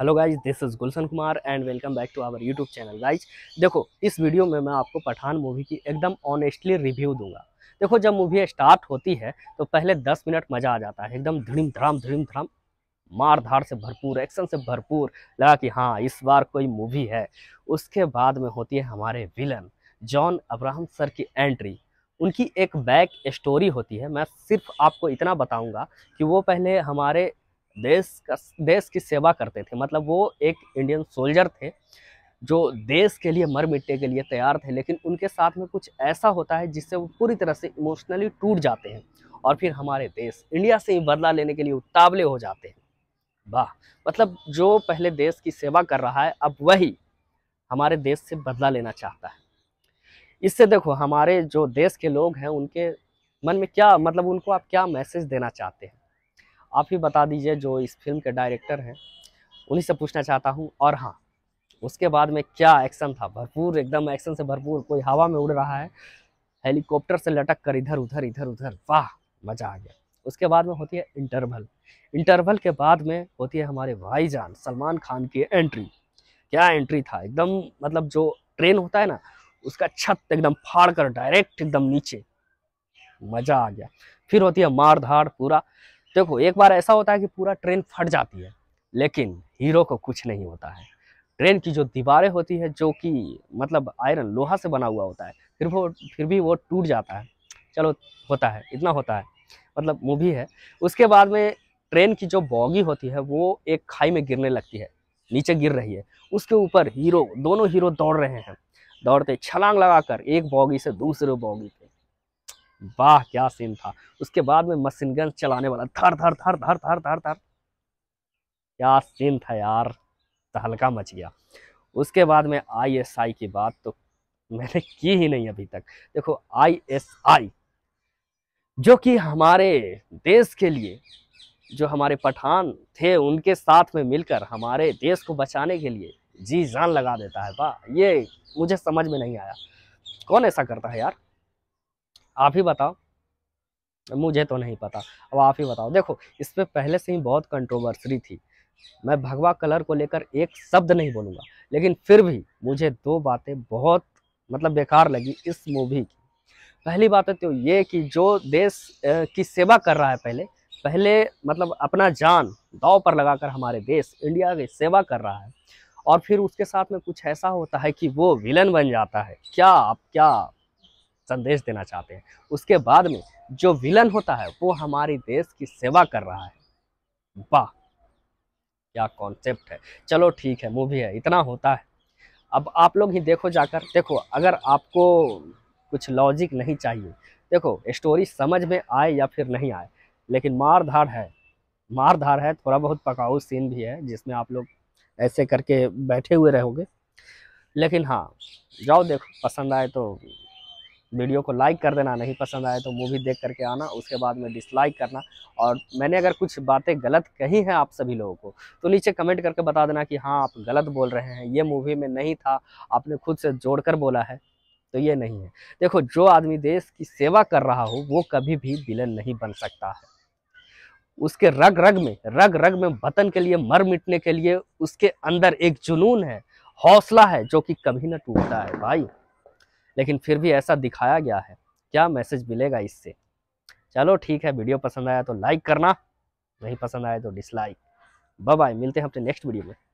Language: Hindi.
hello guys this is Gulshan Kumar and welcome back to our YouTube channel guys देखो इस वीडियो में मैं आपको पठान मूवी की एकदम ऑनेस्टली रिव्यू दूंगा देखो जब मूवी स्टार्ट होती है तो पहले दस मिनट मज़ा आ जाता है एकदम धड़िम धड़ाम धड़िम धड़ाम मार धार से भरपूर एक्शन से भरपूर लगा कि हाँ इस बार कोई मूवी है उसके बाद में होती है हमारे विलन जॉन अब्राहम सर की एंट्री उनकी एक बैक स्टोरी होती है मैं सिर्फ आपको इतना बताऊंगा कि वो पहले हमारे देश का देश की सेवा करते थे मतलब वो एक इंडियन सोल्जर थे जो देश के लिए मर मिटने के लिए तैयार थे लेकिन उनके साथ में कुछ ऐसा होता है जिससे वो पूरी तरह से इमोशनली टूट जाते हैं और फिर हमारे देश इंडिया से ही बदला लेने के लिए उतावले हो जाते हैं वाह मतलब जो पहले देश की सेवा कर रहा है अब वही हमारे देश से बदला लेना चाहता है इससे देखो हमारे जो देश के लोग हैं उनके मन में क्या मतलब उनको आप क्या मैसेज देना चाहते हैं आप ही बता दीजिए जो इस फिल्म के डायरेक्टर हैं उन्हीं से पूछना चाहता हूँ और हाँ उसके बाद में क्या एक्शन था भरपूर एकदम एक्शन से भरपूर कोई हवा में उड़ रहा है हेलीकॉप्टर से लटक कर इधर उधर इधर उधर वाह मज़ा आ गया उसके बाद में होती है इंटरवल इंटरवल के बाद में होती है हमारे भाईजान सलमान खान की एंट्री क्या एंट्री था एकदम मतलब जो ट्रेन होता है ना उसका छत एकदम फाड़ कर डायरेक्ट एकदम नीचे मज़ा आ गया फिर होती है मार धाड़ पूरा देखो एक बार ऐसा होता है कि पूरा ट्रेन फट जाती है लेकिन हीरो को कुछ नहीं होता है ट्रेन की जो दीवारें होती है जो कि मतलब आयरन लोहा से बना हुआ होता है फिर वो फिर भी वो टूट जाता है चलो होता है इतना होता है मतलब मूवी है उसके बाद में ट्रेन की जो बॉगी होती है वो एक खाई में गिरने लगती है नीचे गिर रही है उसके ऊपर हीरो दोनों हीरो दौड़ रहे हैं दौड़ते छलांग लगाकर एक बॉगी से दूसरे बॉगी पे वाह क्या सीन था उसके बाद में मशीन गन चलाने वाला थर थर थर थर थर थर थर क्या सीन था यार तहलका तो मच गया उसके बाद में आईएसआई की बात तो मैंने की ही नहीं अभी तक देखो आईएसआई जो कि हमारे देश के लिए जो हमारे पठान थे उनके साथ में मिलकर हमारे देश को बचाने के लिए जी जान लगा देता है वाह ये मुझे समझ में नहीं आया कौन ऐसा करता है यार आप ही बताओ मुझे तो नहीं पता अब आप ही बताओ देखो इस पर पहले से ही बहुत कंट्रोवर्सरी थी मैं भगवा कलर को लेकर एक शब्द नहीं बोलूँगा लेकिन फिर भी मुझे दो बातें बहुत मतलब बेकार लगी इस मूवी की पहली बात तो ये कि जो देश की सेवा कर रहा है पहले पहले मतलब अपना जान दाव पर लगाकर हमारे देश इंडिया की सेवा कर रहा है और फिर उसके साथ में कुछ ऐसा होता है कि वो विलन बन जाता है क्या आप क्या संदेश देना चाहते हैं उसके बाद में जो विलन होता है वो हमारी देश की सेवा कर रहा है वाह क्या कॉन्सेप्ट है चलो ठीक है मूवी है इतना होता है अब आप लोग ही देखो जाकर देखो अगर आपको कुछ लॉजिक नहीं चाहिए देखो स्टोरी समझ में आए या फिर नहीं आए लेकिन मार धार है मार धार है थोड़ा बहुत पकाऊ सीन भी है जिसमें आप लोग ऐसे करके बैठे हुए रहोगे लेकिन हाँ जाओ देखो पसंद आए तो वीडियो को लाइक कर देना नहीं पसंद आए तो मूवी देख करके आना उसके बाद में डिसलाइक करना और मैंने अगर कुछ बातें गलत कही हैं आप सभी लोगों को तो नीचे कमेंट करके बता देना कि हाँ आप गलत बोल रहे हैं ये मूवी में नहीं था आपने खुद से जोड़ कर बोला है तो ये नहीं है देखो जो आदमी देश की सेवा कर रहा हो वो कभी भी विलन नहीं बन सकता है उसके रग रग में रग रग में वतन के लिए मर मिटने के लिए उसके अंदर एक जुनून है हौसला है जो कि कभी ना टूटता है भाई लेकिन फिर भी ऐसा दिखाया गया है क्या मैसेज मिलेगा इससे चलो ठीक है वीडियो पसंद आया तो लाइक करना नहीं पसंद आया तो डिसलाइक बाय मिलते हैं अपने नेक्स्ट वीडियो में